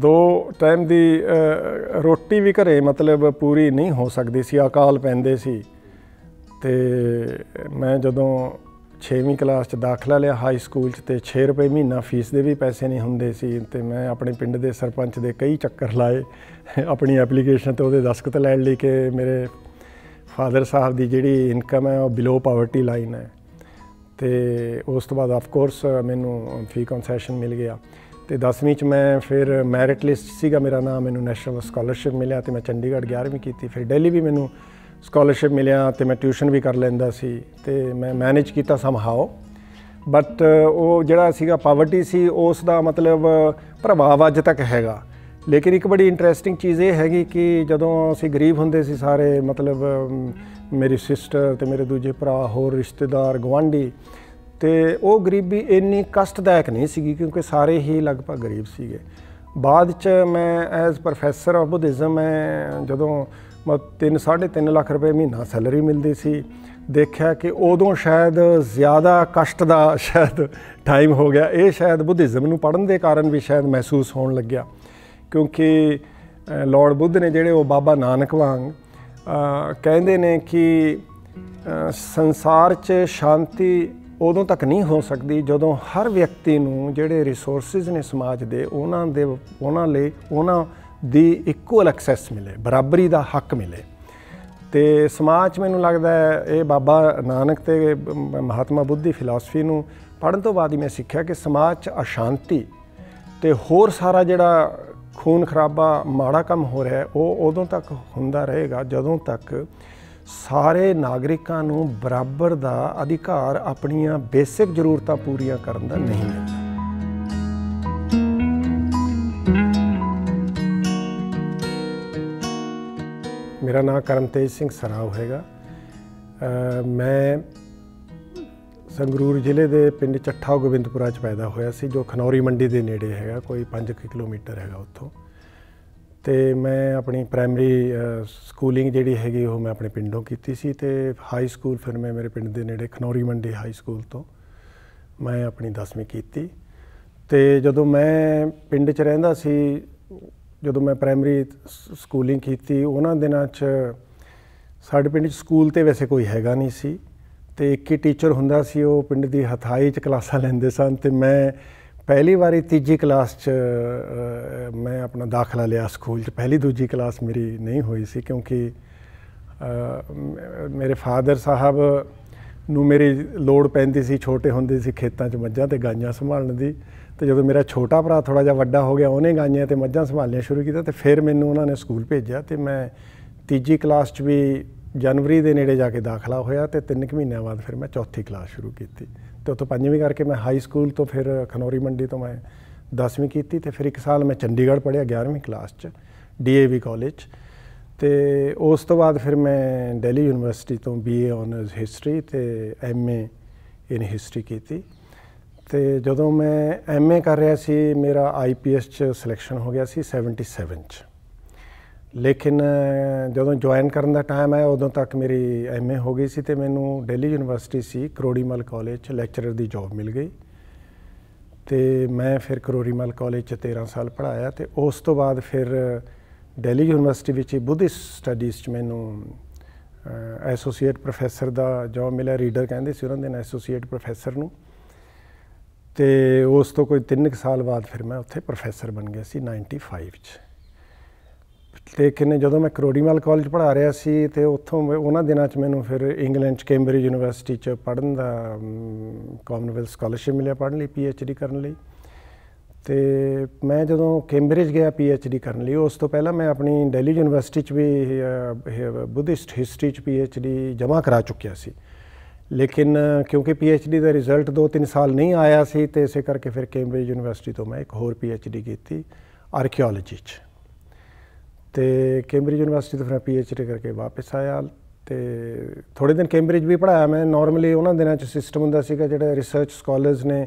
ਦੋ ਟਾਈਮ ਦੀ ਰੋਟੀ ਵੀ ਘਰੇ ਮਤਲਬ ਪੂਰੀ ਨਹੀਂ ਹੋ ਸਕਦੀ ਸੀ ਅਕਾਲ ਪੈਂਦੇ ਸੀ ਤੇ ਮੈਂ ਜਦੋਂ 6ਵੀਂ ਕਲਾਸ 'ਚ ਦਾਖਲਾ ਲਿਆ ਹਾਈ ਸਕੂਲ 'ਚ ਤੇ 6 ਰੁਪਏ ਮਹੀਨਾ ਫੀਸ ਦੇ ਵੀ ਪੈਸੇ ਨਹੀਂ ਹੁੰਦੇ ਸੀ ਤੇ ਮੈਂ ਆਪਣੇ ਪਿੰਡ ਦੇ ਸਰਪੰਚ ਦੇ ਕਈ ਚੱਕਰ ਲਾਏ ਆਪਣੀ ਐਪਲੀਕੇਸ਼ਨ ਤੇ ਉਹਦੇ ਦਸਤਖਤ ਲੈਣ ਲਈ ਕਿ ਮੇਰੇ ਫਾਦਰ ਸਾਹਿਬ ਦੀ ਜਿਹੜੀ ਇਨਕਮ ਹੈ ਉਹ ਬਿਲੋ ਪਾਵਰਟੀ ਲਾਈਨ ਹੈ ਤੇ ਉਸ ਤੋਂ ਬਾਅਦ ਆਫ ਕੋਰਸ ਮੈਨੂੰ ਫੀ ਕਨਸੈਸ਼ਨ ਮਿਲ ਗਿਆ ਤੇ 10ਵੀਂ ਚ ਮੈਂ ਫਿਰ ਮੈਰਿਟ ਲਿਸਟ ਸੀਗਾ ਮੇਰਾ ਨਾਮ ਮੈਨੂੰ ਨੈਸ਼ਨਲ ਸਕਾਲਰਸ਼ਿਪ ਮਿਲਿਆ ਤੇ ਮੈਂ ਚੰਡੀਗੜ੍ਹ 11ਵੀਂ ਕੀਤੀ ਫਿਰ ਦਿੱਲੀ ਵੀ ਮੈਨੂੰ ਸਕਾਲਰਸ਼ਿਪ ਮਿਲਿਆ ਤੇ ਮੈਂ ਟਿਊਸ਼ਨ ਵੀ ਕਰ ਲੈਂਦਾ ਸੀ ਤੇ ਮੈਂ ਮੈਨੇਜ ਕੀਤਾ ਸਮਹਾਓ ਬਟ ਉਹ ਜਿਹੜਾ ਸੀਗਾ ਪਾਵਰਟੀ ਸੀ ਉਸ ਦਾ ਮਤਲਬ ਪ੍ਰਭਾਵ ਅੱਜ ਤੱਕ ਹੈਗਾ ਲੇਕਿਨ ਇੱਕ ਬੜੀ ਇੰਟਰਸਟਿੰਗ ਚੀਜ਼ ਇਹ ਹੈਗੀ ਕਿ ਜਦੋਂ ਅਸੀਂ ਗਰੀਬ ਹੁੰਦੇ ਸੀ ਸਾਰੇ ਮਤਲਬ ਮੇਰੀ ਸਿਸਟਰ ਤੇ ਮੇਰੇ ਦੂਜੇ ਭਰਾ ਹੋਰ ਰਿਸ਼ਤੇਦਾਰ ਗਵਾਂਢੀ ਤੇ ਉਹ ਗਰੀਬੀ ਇੰਨੀ ਕਸ਼ਟਦਾਇਕ ਨਹੀਂ ਸੀਗੀ ਕਿਉਂਕਿ ਸਾਰੇ ਹੀ ਲਗਭਗ ਗਰੀਬ ਸੀਗੇ ਬਾਅਦ ਚ ਮੈਂ ਐਜ਼ ਪ੍ਰੋਫੈਸਰ ਆਫ ਬੁੱਧਿਜ਼ਮ ਮੈਂ ਜਦੋਂ ਮੈਂ 3 3.5 ਲੱਖ ਰੁਪਏ ਮਹੀਨਾ ਸੈਲਰੀ ਮਿਲਦੀ ਸੀ ਦੇਖਿਆ ਕਿ ਉਦੋਂ ਸ਼ਾਇਦ ਜ਼ਿਆਦਾ ਕਸ਼ਟ ਦਾ ਸ਼ਾਇਦ ਟਾਈਮ ਹੋ ਗਿਆ ਇਹ ਸ਼ਾਇਦ ਬੁੱਧਿਜ਼ਮ ਨੂੰ ਪੜਨ ਦੇ ਕਾਰਨ ਵੀ ਸ਼ਾਇਦ ਮਹਿਸੂਸ ਹੋਣ ਲੱਗਿਆ ਕਿਉਂਕਿ ਲਾਰਡ ਬੁੱਧ ਨੇ ਜਿਹੜੇ ਉਹ ਬਾਬਾ ਨਾਨਕ ਵਾਂਗ ਕਹਿੰਦੇ ਨੇ ਕਿ ਸੰਸਾਰ 'ਚ ਸ਼ਾਂਤੀ ਉਦੋਂ ਤੱਕ ਨਹੀਂ ਹੋ ਸਕਦੀ ਜਦੋਂ ਹਰ ਵਿਅਕਤੀ ਨੂੰ ਜਿਹੜੇ ਰਿਸੋਰਸਸ ਨੇ ਸਮਾਜ ਦੇ ਉਹਨਾਂ ਦੇ ਉਹਨਾਂ ਲਈ ਉਹਨਾਂ ਦੀ ਇਕੁਅਲ ਐਕਸੈਸ ਮਿਲੇ ਬਰਾਬਰੀ ਦਾ ਹੱਕ ਮਿਲੇ ਤੇ ਸਮਾਜ ਮੈਨੂੰ ਲੱਗਦਾ ਹੈ ਇਹ ਬਾਬਾ ਨਾਨਕ ਤੇ ਮਹਾਤਮਾ ਬੁੱਧੀ ਫਿਲਾਸਫੀ ਨੂੰ ਪੜਨ ਤੋਂ ਬਾਅਦ ਹੀ ਮੈਂ ਸਿੱਖਿਆ ਕਿ ਸਮਾਜ 'ਚ ਅਸ਼ਾਂਤੀ ਤੇ ਹੋਰ ਸਾਰਾ ਜਿਹੜਾ ਖੂਨ ਖਰਾਬਾ ਮਾੜਾ ਕੰਮ ਹੋ ਰਿਹਾ ਉਹ ਉਦੋਂ ਤੱਕ ਹੁੰਦਾ ਰਹੇਗਾ ਜਦੋਂ ਤੱਕ ਸਾਰੇ ਨਾਗਰਿਕਾਂ ਨੂੰ ਬਰਾਬਰ ਦਾ ਅਧਿਕਾਰ ਆਪਣੀਆਂ ਬੇਸਿਕ ਜ਼ਰੂਰਤਾਂ ਪੂਰੀਆਂ ਕਰਨ ਦਾ ਨਹੀਂ ਹੈ ਮੇਰਾ ਨਾਮ ਕਰਮਤੇਜ ਸਿੰਘ ਸਰਾਵ ਹੈਗਾ ਮੈਂ ਸੰਗਰੂਰ ਜ਼ਿਲ੍ਹੇ ਦੇ ਪਿੰਡ ਚੱਠਾ ਗੋਬਿੰਦਪੁਰਾ ਚ ਪੈਦਾ ਹੋਇਆ ਸੀ ਜੋ ਖਨੌਰੀ ਮੰਡੀ ਦੇ ਨੇੜੇ ਹੈਗਾ ਕੋਈ 5 ਕਿਲੋਮੀਟਰ ਹੈਗਾ ਉੱਥੋਂ ਤੇ ਮੈਂ ਆਪਣੀ ਪ੍ਰਾਇਮਰੀ ਸਕੂਲਿੰਗ ਜਿਹੜੀ ਹੈਗੀ ਉਹ ਮੈਂ ਆਪਣੇ ਪਿੰਡੋਂ ਕੀਤੀ ਸੀ ਤੇ ਹਾਈ ਸਕੂਲ ਫਿਰ ਮੈਂ ਮੇਰੇ ਪਿੰਡ ਦੇ ਨੇੜੇ ਖਨੌਰੀ ਮੰਡੀ ਹਾਈ ਸਕੂਲ ਤੋਂ ਮੈਂ ਆਪਣੀ 10ਵੀਂ ਕੀਤੀ ਤੇ ਜਦੋਂ ਮੈਂ ਪਿੰਡ 'ਚ ਰਹਿੰਦਾ ਸੀ ਜਦੋਂ ਮੈਂ ਪ੍ਰਾਇਮਰੀ ਸਕੂਲਿੰਗ ਕੀਤੀ ਉਹਨਾਂ ਦਿਨਾਂ 'ਚ ਸਾਡੇ ਪਿੰਡ 'ਚ ਸਕੂਲ ਤੇ ਵੈਸੇ ਕੋਈ ਹੈਗਾ ਨਹੀਂ ਸੀ ਤੇ ਇੱਕ ਹੀ ਟੀਚਰ ਹੁੰਦਾ ਸੀ ਉਹ ਪਿੰਡ ਦੀ ਹਥਾਈ 'ਚ ਕਲਾਸਾਂ ਲੈਂਦੇ ਸਨ ਤੇ ਮੈਂ ਪਹਿਲੀ ਵਾਰੀ ਤੀਜੀ ਕਲਾਸ 'ਚ ਮੈਂ ਆਪਣਾ ਦਾਖਲਾ ਲਿਆ ਸਕੂਲ 'ਚ ਪਹਿਲੀ ਦੂਜੀ ਕਲਾਸ ਮੇਰੀ ਨਹੀਂ ਹੋਈ ਸੀ ਕਿਉਂਕਿ ਮੇਰੇ ਫਾਦਰ ਸਾਹਿਬ ਨੂੰ ਮੇਰੀ ਲੋੜ ਪੈਂਦੀ ਸੀ ਛੋਟੇ ਹੁੰਦੇ ਸੀ ਖੇਤਾਂ 'ਚ ਮੱਝਾਂ ਤੇ ਗਾਈਆਂ ਸੰਭਾਲਣ ਦੀ ਤੇ ਜਦੋਂ ਮੇਰਾ ਛੋਟਾ ਭਰਾ ਥੋੜਾ ਜਿਹਾ ਵੱਡਾ ਹੋ ਗਿਆ ਉਹਨੇ ਗਾਈਆਂ ਤੇ ਮੱਝਾਂ ਸੰਭਾਲਣੀਆਂ ਸ਼ੁਰੂ ਕੀਤਾ ਤੇ ਫਿਰ ਮੈਨੂੰ ਉਹਨਾਂ ਨੇ ਸਕੂਲ ਭੇਜਿਆ ਤੇ ਮੈਂ ਤੀਜੀ ਕਲਾਸ 'ਚ ਵੀ ਜਨਵਰੀ ਦੇ ਨੇੜੇ ਜਾ ਕੇ ਦਾਖਲਾ ਹੋਇਆ ਤੇ 3 ਮਹੀਨਿਆਂ ਬਾਅਦ ਫਿਰ ਮੈਂ ਚੌਥੀ ਕਲਾਸ ਸ਼ੁਰੂ ਕੀਤੀ ਤੇ ਉਤੋਂ ਪੰਜਵੀਂ ਕਰਕੇ ਮੈਂ ਹਾਈ ਸਕੂਲ ਤੋਂ ਫਿਰ ਖਨੌਰੀ ਮੰਡੀ ਤੋਂ ਮੈਂ 10ਵੀਂ ਕੀਤੀ ਤੇ ਫਿਰ ਇੱਕ ਸਾਲ ਮੈਂ ਚੰਡੀਗੜ੍ਹ ਪੜ੍ਹਿਆ 11ਵੀਂ ਕਲਾਸ 'ਚ ਡੀਏਵੀ ਕਾਲਜ ਤੇ ਉਸ ਤੋਂ ਬਾਅਦ ਫਿਰ ਮੈਂ ਦਿੱਲੀ ਯੂਨੀਵਰਸਿਟੀ ਤੋਂ ਬੀਏ ਆਨਰਸ ਹਿਸਟਰੀ ਤੇ ਐਮਏ ਇਨ ਹਿਸਟਰੀ ਕੀਤੀ ਤੇ ਜਦੋਂ ਮੈਂ ਐਮਏ ਕਰ ਰਿਹਾ ਸੀ ਮੇਰਾ ਆਈਪੀਐਸ 'ਚ ਸਿਲੈਕਸ਼ਨ ਹੋ ਗਿਆ ਸੀ 77 'ਚ ਲੇਕਿਨ ਜਦੋਂ ਜੁਆਇਨ ਕਰਨ ਦਾ ਟਾਈਮ ਆਇਆ ਉਦੋਂ ਤੱਕ ਮੇਰੀ ਐਮਏ ਹੋ ਗਈ ਸੀ ਤੇ ਮੈਨੂੰ ਦਿੱਲੀ ਯੂਨੀਵਰਸਿਟੀ ਸੀ ਕਰੋੜੀਮਲ ਕਾਲਜ 'ਚ ਲੈਕਚਰਰ ਦੀ ਜੌਬ ਮਿਲ ਗਈ ਤੇ ਮੈਂ ਫਿਰ ਕਰੋੜੀਮਲ ਕਾਲਜ 'ਚ 13 ਸਾਲ ਪੜਾਇਆ ਤੇ ਉਸ ਤੋਂ ਬਾਅਦ ਫਿਰ ਦਿੱਲੀ ਯੂਨੀਵਰਸਿਟੀ ਵਿੱਚ ਬੁੱਧਿਸਟ ਸਟੱਡੀਜ਼ 'ਚ ਮੈਨੂੰ ਐਸੋਸੀਏਟ ਪ੍ਰੋਫੈਸਰ ਦਾ ਜੌਬ ਮਿਲਿਆ ਰੀਡਰ ਕਹਿੰਦੇ ਸੀ ਉਹਨਾਂ ਦੇ ਐਸੋਸੀਏਟ ਪ੍ਰੋਫੈਸਰ ਨੂੰ ਤੇ ਉਸ ਤੋਂ ਕੋਈ 3 ਸਾਲ ਬਾਅਦ ਫਿਰ ਮੈਂ ਉੱਥੇ ਪ੍ਰੋਫੈਸਰ ਬਣ ਗਿਆ ਸੀ 95 'ਚ ਲੇਕਿਨ ਜਦੋਂ ਮੈਂ ਕਰੋੜੀਮਾਲ ਕਾਲਜ ਪੜ੍ਹਾ ਰਿਹਾ ਸੀ ਤੇ ਉੱਥੋਂ ਉਹਨਾਂ ਦਿਨਾਂ 'ਚ ਮੈਨੂੰ ਫਿਰ ਇੰਗਲੈਂਡ 'ਚ ਕੈਂਬਰਿਜ ਯੂਨੀਵਰਸਿਟੀ 'ਚ ਪੜ੍ਹਨ ਦਾ ਕਾਮਨਵੈਲਥ ਸਕਾਲਰਸ਼ਿਪ ਮਿਲਿਆ ਪੜ੍ਹਨ ਲਈ ਪੀਐਚਡੀ ਕਰਨ ਲਈ ਤੇ ਮੈਂ ਜਦੋਂ ਕੈਂਬਰਿਜ ਗਿਆ ਪੀਐਚਡੀ ਕਰਨ ਲਈ ਉਸ ਤੋਂ ਪਹਿਲਾਂ ਮੈਂ ਆਪਣੀ ਦਿੱਲੀ ਯੂਨੀਵਰਸਿਟੀ 'ਚ ਵੀ ਬੁੱਧਿਸਟ ਹਿਸਟਰੀ 'ਚ ਪੀਐਚਡੀ ਜਮ੍ਹਾਂ ਕਰਾ ਚੁੱਕਿਆ ਸੀ ਲੇਕਿਨ ਕਿਉਂਕਿ ਪੀਐਚਡੀ ਦਾ ਰਿਜ਼ਲਟ 2-3 ਸਾਲ ਨਹੀਂ ਆਇਆ ਸੀ ਤੇ ਇਸੇ ਕਰਕੇ ਫਿਰ ਕੈਂਬਰਿਜ ਯੂਨੀਵਰਸਿਟੀ ਤੋਂ ਮੈਂ ਇੱਕ ਹੋਰ ਪੀਐਚਡੀ ਕੀਤੀ ਆਰਕੀਓਲੋਜੀ 'ਚ ਤੇ ਕੈਂਬਰਿਜ ਯੂਨੀਵਰਸਿਟੀ ਤੋਂ ਫਿਰ ਪੀਐਚਡੀ ਕਰਕੇ ਵਾਪਸ ਆਇਆ ਤੇ ਥੋੜੇ Cambridge, ਕੈਂਬਰਿਜ ਵੀ ਪੜਾਇਆ ਮੈਂ ਨਾਰਮਲੀ ਉਹਨਾਂ ਦਿਨਾਂ ਚ ਸਿਸਟਮ ਹੁੰਦਾ ਸੀਗਾ ਜਿਹੜਾ ਰਿਸਰਚ ਸਕਾਲਰਸ ਨੇ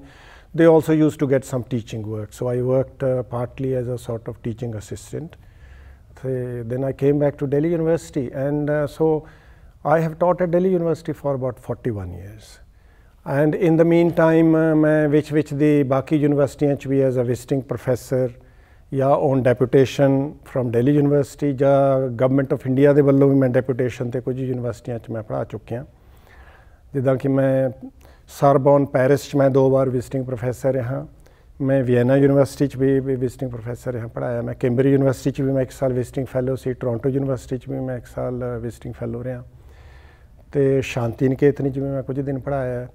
they also used to get some teaching work. So I worked uh, partly as a sort of teaching assistant. then I came back to Delhi University, and uh, so I have taught at Delhi University for about 41 years. And in the meantime, uh, which which the Baki University, which we as a visiting professor, ਜਾਂ on deputation from Delhi university ਜਾਂ government of India ਦੇ ਵੱਲੋਂ ਵੀ ਮੈਂ deputation ਤੇ ਕੁਝ ਯੂਨੀਵਰਸਿਟੀਆਂ 'ਚ ਮੈਂ ਪੜ੍ਹਾ ਚੁੱਕਿਆ ਜਿੱਦਾਂ ਕਿ ਮੈਂ ਸਰਬੌਨ ਪੈਰਿਸ 'ਚ ਮੈਂ ਦੋ ਵਾਰ ਵਿਜ਼ਿਟਿੰਗ ਪ੍ਰੋਫੈਸਰ ਰਿਹਾ ਮੈਂ ਵਿਏਨਾ ਯੂਨੀਵਰਸਿਟੀ 'ਚ ਵੀ ਵਿਜ਼ਿਟਿੰਗ ਪ੍ਰੋਫੈਸਰ ਰਿਹਾ ਪੜਾਇਆ ਮੈਂ ਕੈਂਬਰੀ ਯੂਨੀਵਰਸਿਟੀ 'ਚ ਵੀ ਮੈਂ ਇੱਕ ਸਾਲ ਵਿਜ਼ਿਟਿੰਗ ਫੈਲੋ ਸੀ ਟੋਰਾਂਟੋ ਯੂਨੀਵਰਸਿਟੀ 'ਚ ਵੀ ਮੈਂ ਇੱਕ ਸਾਲ ਵਿਜ਼ਿਟਿੰਗ ਫੈਲੋ ਰਿਹਾ ਤੇ ਸ਼ਾਂਤੀ ਨਿਕੇਤਨੀ 'ਚ ਵੀ ਮੈਂ ਕੁਝ ਦਿਨ ਪੜਾਇਆ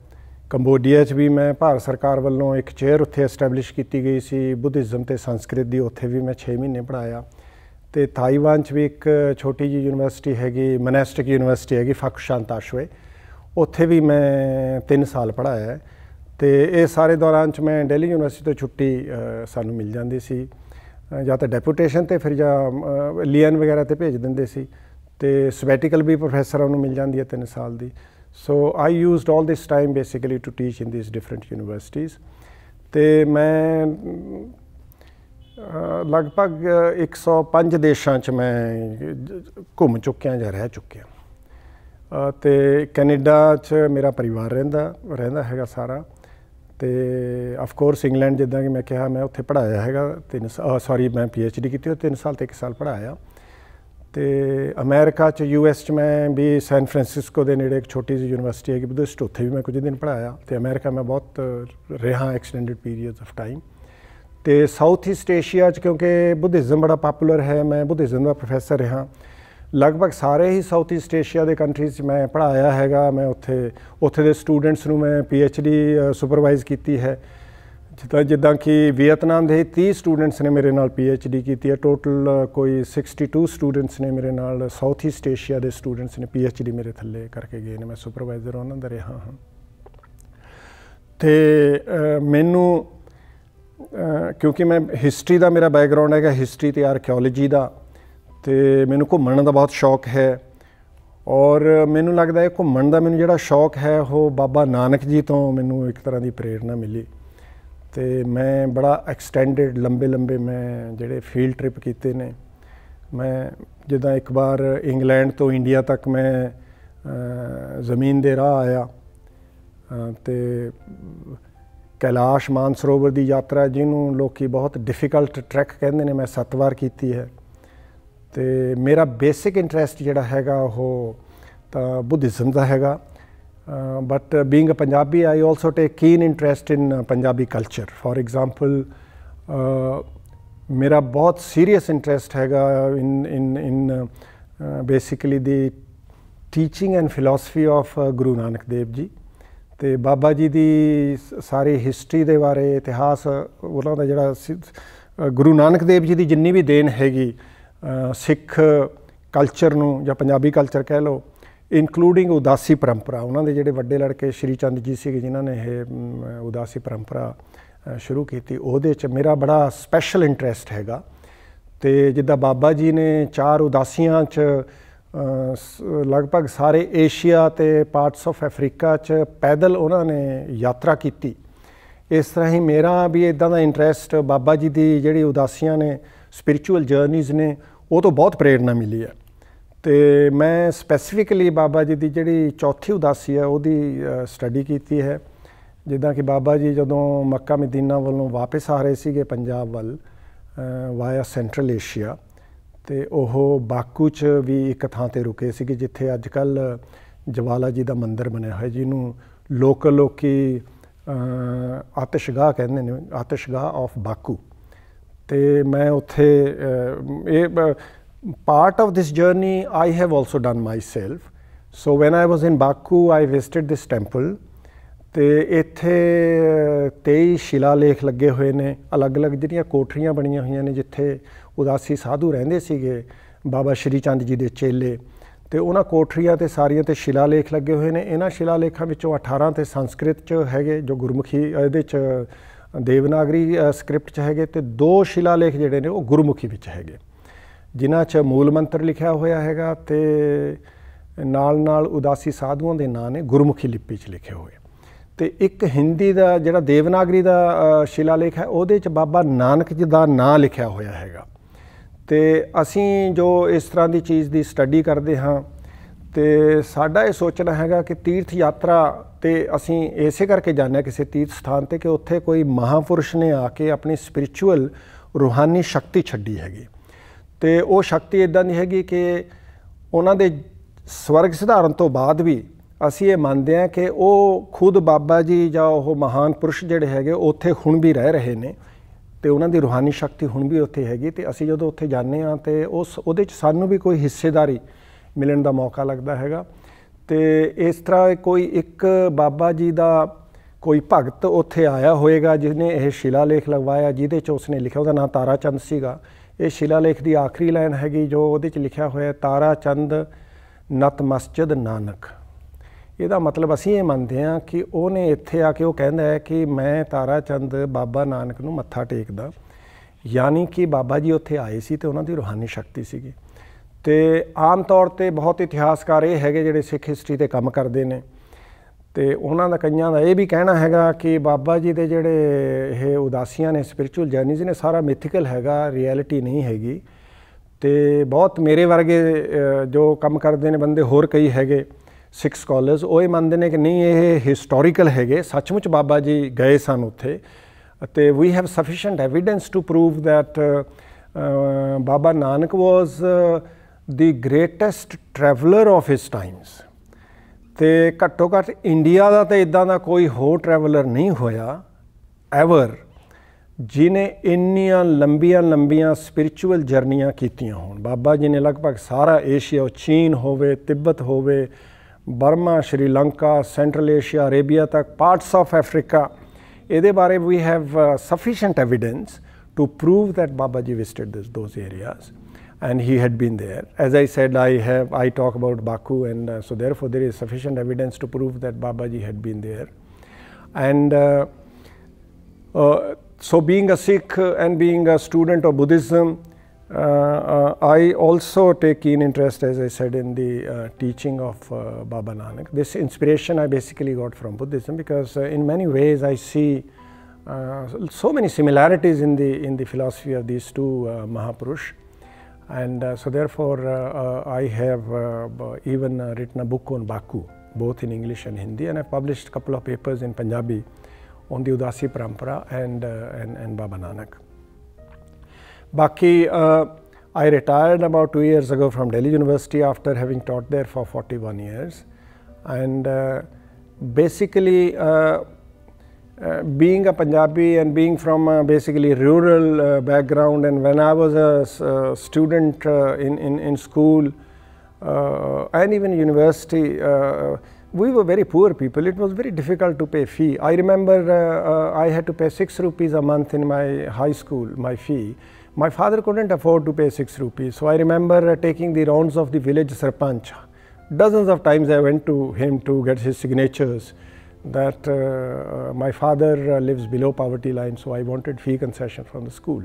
ਕੰਬੋਡੀਆ 'ਚ ਵੀ ਮੈਂ ਭਾਰਤ ਸਰਕਾਰ ਵੱਲੋਂ ਇੱਕ ਚੇਅਰ ਉੱਥੇ ਐਸਟੈਬਲਿਸ਼ ਕੀਤੀ ਗਈ ਸੀ ਬੁੱਧਿਜ਼ਮ ਤੇ ਸੰਸਕ੍ਰਿਤ ਦੀ ਉੱਥੇ ਵੀ ਮੈਂ 6 ਮਹੀਨੇ ਪੜਾਇਆ ਤੇ ਤਾਈਵਾਨ 'ਚ ਵੀ ਇੱਕ ਛੋਟੀ ਜੀ ਯੂਨੀਵਰਸਿਟੀ ਹੈਗੀ ਮਨੈਸਟਿਕ ਯੂਨੀਵਰਸਿਟੀ ਹੈਗੀ ਸ਼ਾਂਤਾਸ਼ਵੇ ਉੱਥੇ ਵੀ ਮੈਂ 3 ਸਾਲ ਪੜਾਇਆ ਤੇ ਇਹ ਸਾਰੇ ਦੌਰਾਨ 'ਚ ਮੈਂ ਦਿੱਲੀ ਯੂਨੀਵਰਸਿਟੀ ਤੋਂ ਛੁੱਟੀ ਸਾਨੂੰ ਮਿਲ ਜਾਂਦੀ ਸੀ ਜਾਂ ਤਾਂ ਡੈਪੂਟੇਸ਼ਨ ਤੇ ਫਿਰ ਜਾਂ ਲੀਅਨ ਵਗੈਰਾ ਤੇ ਭੇਜ ਦਿੰਦੇ ਸੀ ਤੇ ਸਵੈਟਿਕਲ ਵੀ ਪ੍ਰੋਫੈਸਰਾਂ ਨੂੰ ਮਿਲ ਜਾਂਦੀ ਹੈ 3 ਸਾਲ ਦੀ so I used all this time basically to teach in these different universities ਤੇ ਮੈਂ ਲਗਭਗ 105 ਦੇਸ਼ਾਂ 'ਚ ਮੈਂ ਘੁੰਮ ਚੁੱਕਿਆ ਜਾਂ ਰਹਿ ਚੁੱਕਿਆ ਤੇ ਕੈਨੇਡਾ 'ਚ ਮੇਰਾ ਪਰਿਵਾਰ ਰਹਿੰਦਾ ਰਹਿੰਦਾ ਹੈਗਾ ਸਾਰਾ ਤੇ ਆਫ ਕੋਰਸ ਇੰਗਲੈਂਡ ਜਿੱਦਾਂ ਕਿ ਮੈਂ ਕਿਹਾ ਮੈਂ ਉੱਥੇ ਪੜ੍ਹਾਇਆ ਹੈਗਾ 3 ਸੌਰੀ ਮੈਂ ਪੀਐਚਡੀ ਕੀਤੀ ਉਹ ਤਿੰਨ ਸਾਲ ਤੇ ਇੱਕ ਸਾਲ ਪੜ੍ਹਾਇਆ ਤੇ ਅਮਰੀਕਾ ਚ ਯੂ ਐਸ ਚ ਮੈਂ ਵੀ ਸੈਨ ਫ੍ਰਾਂਸਿਸਕੋ ਦੇ ਨੇੜੇ ਇੱਕ ਛੋਟੀ ਜਿਹੀ ਯੂਨੀਵਰਸਿਟੀ ਹੈ ਗਿਬਦੁਸਟ ਉੱਥੇ ਵੀ ਮੈਂ ਕੁਝ ਦਿਨ ਪੜਾਇਆ ਤੇ ਅਮਰੀਕਾ ਮੈਂ ਬਹੁਤ ਰਿਹਾ ਐਕਸਟੈਂਡਡ ਪੀਰੀਅਡਸ ਆਫ ਟਾਈਮ ਤੇ ਸਾਊਥ ਈਸਟ ਏਸ਼ੀਆ ਚ ਕਿਉਂਕਿ ਬੁੱਧਿਜ਼ਮ ਬੜਾ ਪਪੂਲਰ ਹੈ ਮੈਂ ਬੁੱਧਿਜ਼ਮ ਦਾ ਪ੍ਰੋਫੈਸਰ ਰਿਹਾ ਲਗਭਗ ਸਾਰੇ ਹੀ ਸਾਊਥ ਈਸਟ ਏਸ਼ੀਆ ਦੇ ਕੰਟਰੀਜ਼ ਚ ਮੈਂ ਪੜਾਇਆ ਹੈਗਾ ਮੈਂ ਉੱਥੇ ਉੱਥੇ ਦੇ ਸਟੂਡੈਂਟਸ ਨੂੰ ਮੈਂ ਪੀ ਐਚ ਡੀ ਸੁਪਰਵਾਈਜ਼ ਕੀਤੀ ਹੈ ਜਿੱਦਾਂ ਜਿੱਦਾਂ ਕਿ ਵਿਏਟਨਾਮ ਦੇ 30 ਸਟੂਡੈਂਟਸ ਨੇ ਮੇਰੇ ਨਾਲ ਪੀ ਐਚ ਡੀ ਕੀਤੀ ਹੈ ਟੋਟਲ ਕੋਈ 62 ਸਟੂਡੈਂਟਸ ਨੇ ਮੇਰੇ ਨਾਲ ਸਾਊਥ ਈਸਟ ਏਸ਼ੀਆ ਦੇ ਸਟੂਡੈਂਟਸ ਨੇ ਪੀ ਐਚ ਡੀ ਮੇਰੇ ਥੱਲੇ ਕਰਕੇ ਗਏ ਨੇ ਮੈਂ ਸੁਪਰਵਾਈਜ਼ਰ ਉਹਨਾਂ ਦਾ ਰਿਹਾ ਹਾਂ ਤੇ ਮੈਨੂੰ ਕਿਉਂਕਿ ਮੈਂ ਹਿਸਟਰੀ ਦਾ ਮੇਰਾ ਬੈਕਗ੍ਰਾਉਂਡ ਹੈਗਾ ਹਿਸਟਰੀ ਤੇ ਆਰਕੀਓਲੋਜੀ ਦਾ ਤੇ ਮੈਨੂੰ ਘੁੰਮਣ ਦਾ ਬਹੁਤ ਸ਼ੌਕ ਹੈ ਔਰ ਮੈਨੂੰ ਲੱਗਦਾ ਹੈ ਘੁੰਮਣ ਦਾ ਮੈਨੂੰ ਜਿਹੜਾ ਸ਼ੌਕ ਹੈ ਉਹ ਬਾਬਾ ਨਾਨਕ ਜੀ ਤੋਂ ਮੈਨੂੰ ਇੱਕ ਤਰ੍ਹਾਂ ਦੀ ਪ੍ਰੇਰਣਾ ਮਿਲੀ ਤੇ ਮੈਂ ਬੜਾ ਐਕਸਟੈਂਡਡ ਲੰਬੇ ਲੰਬੇ ਮੈਂ ਜਿਹੜੇ ਫੀਲਡ ਟ੍ਰਿਪ ਕੀਤੇ ਨੇ ਮੈਂ ਜਿੱਦਾਂ ਇੱਕ ਵਾਰ ਇੰਗਲੈਂਡ ਤੋਂ ਇੰਡੀਆ ਤੱਕ ਮੈਂ ਜ਼ਮੀਨ ਦੇ ਰਾਹ ਆਇਆ ਤੇ ਕੈਲਾਸ਼ ਮਾਨਸਰੋਵਰ ਦੀ ਯਾਤਰਾ ਜਿਹਨੂੰ ਲੋਕੀ ਬਹੁਤ ਡਿਫਿਕਲਟ ਟ੍ਰੈਕ ਕਹਿੰਦੇ ਨੇ ਮੈਂ ਸੱਤ ਵਾਰ ਕੀਤੀ ਹੈ ਤੇ ਮੇਰਾ ਬੇਸਿਕ ਇੰਟਰਸਟ ਜਿਹੜਾ ਹੈਗਾ ਉਹ ਤਾਂ ਬੁੱਧਿਜ਼ਮ ਦਾ ਹੈਗਾ Uh, but uh, being a Punjabi, I also take keen interest in uh, Punjabi culture. For example, ਮੇਰਾ ਬਹੁਤ ਸੀਰੀਅਸ ਇੰਟਰਸਟ ਹੈਗਾ in in in basically the teaching and philosophy of Guru Nanak Dev ji ਤੇ ਬਾਬਾ ਜੀ ਦੀ ਸਾਰੀ ਹਿਸਟਰੀ ਦੇ ਬਾਰੇ ਇਤਿਹਾਸ ਉਹਨਾਂ ਦਾ ਜਿਹੜਾ ਗੁਰੂ ਨਾਨਕ ਦੇਵ ਜੀ ਦੀ ਜਿੰਨੀ ਵੀ ਦੇਣ ਹੈਗੀ ਸਿੱਖ ਕਲਚਰ ਨੂੰ ਜਾਂ ਪੰਜਾਬੀ ਕਲਚਰ ਕਹਿ ਲਓ ਇਨਕਲੂਡਿੰਗ ਉਦਾਸੀ ਪਰੰਪਰਾ ਉਹਨਾਂ ਦੇ ਜਿਹੜੇ ਵੱਡੇ ਲੜਕੇ ਸ਼੍ਰੀ ਚੰਦ ਜੀ ਸੀਗੇ ਜਿਨ੍ਹਾਂ ਨੇ ਇਹ ਉਦਾਸੀ ਪਰੰਪਰਾ ਸ਼ੁਰੂ ਕੀਤੀ ਉਹਦੇ 'ਚ ਮੇਰਾ ਬੜਾ ਸਪੈਸ਼ਲ ਇੰਟਰਸਟ ਹੈਗਾ ਤੇ ਜਿੱਦਾਂ ਬਾਬਾ ਜੀ ਨੇ ਚਾਰ ਉਦਾਸੀਆਂ 'ਚ ਲਗਭਗ ਸਾਰੇ ਏਸ਼ੀਆ ਤੇ ਪਾਰਟਸ ਆਫ ਅਫਰੀਕਾ 'ਚ ਪੈਦਲ ਉਹਨਾਂ ਨੇ ਯਾਤਰਾ ਕੀਤੀ ਇਸ ਤਰ੍ਹਾਂ ਹੀ ਮੇਰਾ ਵੀ ਇਦਾਂ ਦਾ ਇੰਟਰਸਟ ਬਾਬਾ ਜੀ ਦੀ ਜਿਹੜੀ ਉਦਾਸੀਆਂ ਨੇ ਸਪਿਰਚੁਅਲ ਜਰਨੀਜ਼ ਨੇ ਉਹ ਤੋਂ ਬਹੁਤ ਪ੍ਰੇਰਣਾ ਮਿਲੀ ਹੈ ਤੇ ਮੈਂ ਸਪੈਸੀਫਿਕਲੀ ਬਾਬਾ ਜੀ ਦੀ ਜਿਹੜੀ ਚੌਥੀ ਉਦਾਸੀ ਹੈ ਉਹਦੀ ਸਟੱਡੀ ਕੀਤੀ ਹੈ ਜਿੱਦਾਂ ਕਿ ਬਾਬਾ ਜੀ ਜਦੋਂ ਮੱਕਾ ਮਦੀਨਾ ਵੱਲੋਂ ਵਾਪਸ ਆ ਰਹੇ ਸੀਗੇ ਪੰਜਾਬ ਵੱਲ ਵਾਇਆ ਸੈਂਟਰਲ ਏਸ਼ੀਆ ਤੇ ਉਹ ਬਾਕੂ 'ਚ ਵੀ ਇੱਕ ਥਾਂ ਤੇ ਰੁਕੇ ਸੀਗੇ ਜਿੱਥੇ ਅੱਜ ਕੱਲ ਜਵਾਲਾ ਜੀ ਦਾ ਮੰਦਿਰ ਬਣਿਆ ਹੋਇਆ ਜਿਹਨੂੰ ਲੋਕਲ ਲੋਕੀ ਆਤਿਸ਼ਗਾਹ ਕਹਿੰਦੇ ਨੇ ਆਤਿਸ਼ਗਾਹ ਆਫ ਬਾਕੂ ਤੇ ਮੈਂ ਉੱਥੇ ਇਹ part of this journey I have also done myself. So when I was in Baku, I visited this temple ਤੇ ਇੱਥੇ 23 ਸ਼ਿਲਾਲੇਖ ਲੱਗੇ ਹੋਏ ਨੇ ਅਲੱਗ-ਅਲੱਗ ਜਿਹੜੀਆਂ ਕੋਠਰੀਆਂ ਬਣੀਆਂ ਹੋਈਆਂ ਨੇ ਜਿੱਥੇ ਉਦਾਸੀ ਸਾਧੂ ਰਹਿੰਦੇ ਸੀਗੇ ਬਾਬਾ ਸ਼੍ਰੀ ਚੰਦ ਜੀ ਦੇ ਚੇਲੇ ਤੇ ਉਹਨਾਂ ਕੋਠਰੀਆਂ ਤੇ ਸਾਰੀਆਂ ਤੇ ਸ਼ਿਲਾਲੇਖ ਲੱਗੇ ਹੋਏ ਨੇ ਇਹਨਾਂ ਸ਼ਿਲਾਲੇਖਾਂ ਵਿੱਚੋਂ 18 ਤੇ ਸੰਸਕ੍ਰਿਤ ਚ ਹੈਗੇ ਜੋ ਗੁਰਮੁਖੀ ਇਹਦੇ ਚ ਦੇਵਨਾਗਰੀ ਸਕ੍ਰਿਪਟ ਚ ਹੈਗੇ ਤੇ ਦੋ ਸ਼ਿਲਾਲੇਖ ਜਿਹੜੇ ਨੇ ਉਹ ਗੁਰਮੁਖੀ ਵਿੱਚ ਹੈਗੇ ਜਿਨ੍ਹਾਂ 'ਚ ਮੂਲ ਮੰਤਰ ਲਿਖਿਆ ਹੋਇਆ ਹੈਗਾ ਤੇ ਨਾਲ ਨਾਲ ਉਦਾਸੀ ਸਾਧੂਆਂ ਦੇ ਨਾਂ ਨੇ ਗੁਰਮੁਖੀ ਲਿਪੀ 'ਚ ਲਿਖੇ ਹੋਏ ਤੇ ਇੱਕ ਹਿੰਦੀ ਦਾ ਜਿਹੜਾ ਦੇਵਨਾਗਰੀ ਦਾ ਸ਼ਿਲਾਲੇਖ ਹੈ ਉਹਦੇ 'ਚ ਬਾਬਾ ਨਾਨਕ ਜੀ ਦਾ ਨਾਂ ਲਿਖਿਆ ਹੋਇਆ ਹੈਗਾ ਤੇ ਅਸੀਂ ਜੋ ਇਸ ਤਰ੍ਹਾਂ ਦੀ ਚੀਜ਼ ਦੀ ਸਟੱਡੀ ਕਰਦੇ ਹਾਂ ਤੇ ਸਾਡਾ ਇਹ ਸੋਚਣਾ ਹੈਗਾ ਕਿ ਤੀਰਥ ਯਾਤਰਾ ਤੇ ਅਸੀਂ ਐਸੇ ਕਰਕੇ ਜਾਂਦੇ ਕਿਸੇ ਤੀਰਥ ਸਥਾਨ ਤੇ ਕਿ ਉੱਥੇ ਕੋਈ ਮਹਾਪੁਰਸ਼ ਨੇ ਆ ਕੇ ਆਪਣੀ ਸਪਿਰਚੁਅਲ ਰੂਹਾਨੀ ਸ਼ਕਤੀ ਛੱਡੀ ਹੈਗੀ ਤੇ ਉਹ ਸ਼ਕਤੀ ਇਦਾਂ ਦੀ ਹੈਗੀ ਕਿ ਉਹਨਾਂ ਦੇ ਸਵਰਗ ਸਿਧਾਰਨ ਤੋਂ ਬਾਅਦ ਵੀ ਅਸੀਂ ਇਹ ਮੰਨਦੇ ਹਾਂ ਕਿ ਉਹ ਖੁਦ ਬਾਬਾ ਜੀ ਜਾਂ ਉਹ ਮਹਾਨ ਪੁਰਸ਼ ਜਿਹੜੇ ਹੈਗੇ ਉੱਥੇ ਹੁਣ ਵੀ ਰਹਿ ਰਹੇ ਨੇ ਤੇ ਉਹਨਾਂ ਦੀ ਰੂਹਾਨੀ ਸ਼ਕਤੀ ਹੁਣ ਵੀ ਉੱਥੇ ਹੈਗੀ ਤੇ ਅਸੀਂ ਜਦੋਂ ਉੱਥੇ ਜਾਂਦੇ ਹਾਂ ਤੇ ਉਸ ਉਹਦੇ ਚ ਸਾਨੂੰ ਵੀ ਕੋਈ ਹਿੱਸੇਦਾਰੀ ਮਿਲਣ ਦਾ ਮੌਕਾ ਲੱਗਦਾ ਹੈਗਾ ਤੇ ਇਸ ਤਰ੍ਹਾਂ ਕੋਈ ਇੱਕ ਬਾਬਾ ਜੀ ਦਾ ਕੋਈ ਭਗਤ ਉੱਥੇ ਆਇਆ ਹੋਵੇਗਾ ਜਿਸ ਨੇ ਇਹ ਸ਼ਿਲਾ ਲੇਖ ਲਗਵਾਇਆ ਜਿਹਦੇ ਚ ਉਸਨੇ ਲਿਖਿਆ ਉਹਦਾ ਨਾਮ ਤਾਰਾ ਚੰਦ ਸੀਗਾ ਇਹ ਸ਼ਿਲਾਲੇਖ ਦੀ ਆਖਰੀ ਲਾਈਨ ਹੈਗੀ ਜੋ ਉਹਦੇ 'ਚ ਲਿਖਿਆ ਹੋਇਆ ਤਾਰਾ ਚੰਦ ਨਤ ਮਸਜਿਦ ਨਾਨਕ ਇਹਦਾ ਮਤਲਬ ਅਸੀਂ ਇਹ ਮੰਨਦੇ ਹਾਂ ਕਿ ਉਹਨੇ ਇੱਥੇ ਆ ਕੇ ਉਹ ਕਹਿੰਦਾ ਹੈ ਕਿ ਮੈਂ ਤਾਰਾ ਚੰਦ ਬਾਬਾ ਨਾਨਕ ਨੂੰ ਮੱਥਾ ਟੇਕਦਾ ਯਾਨੀ ਕਿ ਬਾਬਾ ਜੀ ਉੱਥੇ ਆਏ ਸੀ ਤੇ ਉਹਨਾਂ ਦੀ ਰੋਹਾਨੀ ਸ਼ਕਤੀ ਸੀਗੀ ਤੇ ਆਮ ਤੌਰ ਤੇ ਬਹੁਤ ਇਤਿਹਾਸਕਾਰ ਇਹ ਹੈਗੇ ਜਿਹੜੇ ਸਿੱਖ ਹਿਸਟਰੀ ਤੇ ਕੰਮ ਕਰਦੇ ਨੇ ਤੇ ਉਹਨਾਂ ਦਾ ਕਈਆਂ ਦਾ ਇਹ ਵੀ ਕਹਿਣਾ ਹੈਗਾ ਕਿ ਬਾਬਾ ਜੀ ਦੇ ਜਿਹੜੇ ਇਹ ਉਦਾਸੀਆਂ ਨੇ ਸਪਿਰਚੁਅਲ ਜਰਨੀਜ਼ ਨੇ ਸਾਰਾ ਮਿਥਿਕਲ ਹੈਗਾ ਰਿਐਲਿਟੀ ਨਹੀਂ ਹੈਗੀ ਤੇ ਬਹੁਤ ਮੇਰੇ ਵਰਗੇ ਜੋ ਕੰਮ ਕਰਦੇ ਨੇ ਬੰਦੇ ਹੋਰ ਕਈ ਹੈਗੇ ਸਿਕਸ ਸਕਾਲਰਸ ਉਹ ਇਹ ਮੰਨਦੇ ਨੇ ਕਿ ਨਹੀਂ ਇਹ ਹਿਸਟੋਰੀਕਲ ਹੈਗੇ ਸੱਚਮੁੱਚ ਬਾਬਾ ਜੀ ਗਏ ਸਨ ਉੱਥੇ ਅਤੇ we have sufficient evidence to prove that Baba Nanak was the greatest traveller of his times ਤੇ ਘੱਟੋ ਘੱਟ ਇੰਡੀਆ ਦਾ ਤੇ ਇਦਾਂ ਦਾ ਕੋਈ ਹੋਰ ਟਰੈਵਲਰ ਨਹੀਂ ਹੋਇਆ ਐਵਰ ਜਿਨੇ ਇੰਨੀਆਂ ਲੰਬੀਆਂ ਲੰਬੀਆਂ ਸਪਿਰਚੁਅਲ ਜਰਨੀਆਂ ਕੀਤੀਆਂ ਹੋਣ ਬਾਬਾ ਜੀ ਨੇ ਲਗਭਗ ਸਾਰਾ ਏਸ਼ੀਆ ਚੀਨ ਹੋਵੇ ਤਿੱਬਤ ਹੋਵੇ Burma Sri Lanka Central Asia Arabia ਤੱਕ ਪਾਰਟਸ ਆਫ ਅਫਰੀਕਾ ਇਹਦੇ ਬਾਰੇ we have sufficient evidence to prove that Baba ji visited those areas and he had been there. As I said, I have I talk about Baku, and uh, so therefore there is sufficient evidence to prove that Babaji had been there. And uh, uh, so, being a Sikh and being a student of Buddhism, uh, uh, I also take keen interest, as I said, in the uh, teaching of Baba Nanak. This inspiration I basically got from Buddhism because, in many ways, I see. so many similarities in the in the philosophy of these two Mahapurush and uh, so therefore, uh, uh I have uh, even uh, written a book on Baku, both in English and Hindi, and I've published a couple of papers in Punjabi on the Udasi Parampara and, uh, and, and, Baba Nanak. Baki, I retired about two years ago from Delhi University after having taught there for 41 years. And basically, uh, being a Punjabi and being from a basically rural uh, background and when I was a, uh, student uh, in, in, in, school uh, and even university, we were very poor people. It was very difficult to pay fee. I remember I had to pay 6 rupees a month in my high school, my fee. My father couldn't afford to pay 6 rupees. So I remember taking the rounds of the village sarpanch. Dozens of times I went to him to get his signatures. that uh, my father lives below poverty line, so I wanted fee concession from the school,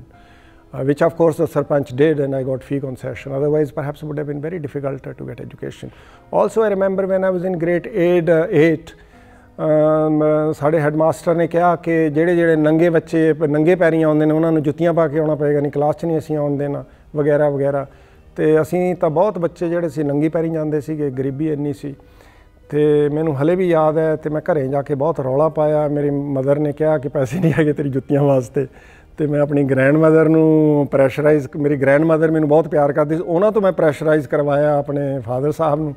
uh, which of course the Sarpanch did and I got fee concession. Otherwise, perhaps it would have been very difficult to get education. Also, I remember when I was in grade 8, uh, 8 ਸਾਡੇ headmaster ਨੇ ਕਿਹਾ ਕਿ ਜਿਹੜੇ ਜਿਹੜੇ ਨੰਗੇ ਬੱਚੇ ਨੰਗੇ ਪੈਰੀਂ ਆਉਂਦੇ ਨੇ ਉਹਨਾਂ ਨੂੰ ਜੁੱਤੀਆਂ ਪਾ ਕੇ ਆਉਣਾ ਪਏਗਾ ਨਹੀਂ ਕਲਾਸ 'ਚ ਨਹੀਂ ਅਸੀਂ ਆਉਣ ਦੇਣਾ ਵਗੈਰਾ ਵਗੈਰਾ ਤੇ ਅਸੀਂ ਤਾਂ ਬਹੁਤ ਬੱਚੇ ਜਿਹੜੇ ਸੀ ਨੰਗੀ ਪੈਰੀਂ ਜਾਂਦੇ ਸੀਗੇ ਗਰੀਬੀ ਇੰਨੀ ਸੀ ਤੇ ਮੈਨੂੰ ਹਲੇ ਵੀ ਯਾਦ ਹੈ ਤੇ ਮੈਂ ਘਰੇ ਜਾ ਕੇ ਬਹੁਤ ਰੌਲਾ ਪਾਇਆ ਮੇਰੀ ਮਦਰ ਨੇ ਕਿਹਾ ਕਿ ਪੈਸੇ ਨਹੀਂ ਹੈਗੇ ਤੇਰੀ ਜੁੱਤੀਆਂ ਵਾਸਤੇ ਤੇ ਮੈਂ ਆਪਣੀ ਗ੍ਰੈਂਡ ਮਦਰ ਨੂੰ ਪ੍ਰੈਸ਼ਰਾਈਜ਼ ਮੇਰੀ ਗ੍ਰੈਂਡ ਮਦਰ ਮੈਨੂੰ ਬਹੁਤ ਪਿਆਰ ਕਰਦੀ ਸੀ ਉਹਨਾਂ ਤੋਂ ਮੈਂ ਪ੍ਰੈਸ਼ਰਾਈਜ਼ ਕਰਵਾਇਆ ਆਪਣੇ ਫਾਦਰ ਸਾਹਿਬ ਨੂੰ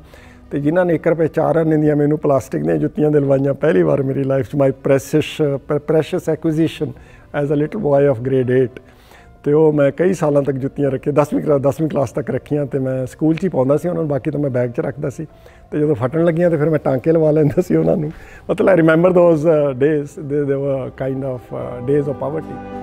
ਤੇ ਜਿਨ੍ਹਾਂ ਨੇ 1 ਰੁਪਏ 4 ਆਨੇ ਦੀਆਂ ਮੈਨੂੰ ਪਲਾਸਟਿਕ ਦੀਆਂ ਜੁੱਤੀਆਂ ਦਿਲਵਾਈਆਂ ਪਹਿਲੀ ਵਾਰ ਮੇਰੀ ਲਾਈਫ 'ਚ my precious precious acquisition as a little boy of grade 8 ਤੇ ਉਹ ਮੈਂ ਕਈ ਸਾਲਾਂ ਤੱਕ ਜੁੱਤੀਆਂ ਰੱਖੀਆਂ 10ਵੀਂ ਕਲਾਸ 10ਵੀਂ ਕਲਾਸ ਤੱਕ ਰੱਖੀਆਂ ਤੇ ਮੈਂ ਸਕੂਲ 'ਚ ਹੀ ਪਾਉਂਦਾ ਸੀ ਉਹਨਾਂ ਨੂੰ ਬਾਕੀ ਤਾਂ ਮੈਂ ਬੈਗ 'ਚ ਰੱਖਦਾ ਸੀ ਤੇ ਜਦੋਂ ਫਟਣ ਲੱਗੀਆਂ ਤੇ ਫਿਰ ਮੈਂ ਟਾਂਕੇ ਲਵਾ ਲੈਂਦਾ ਸੀ ਉਹਨਾਂ ਨੂੰ ਮਤਲਬ I remember ਦੋਸ days they they were kind of days of poverty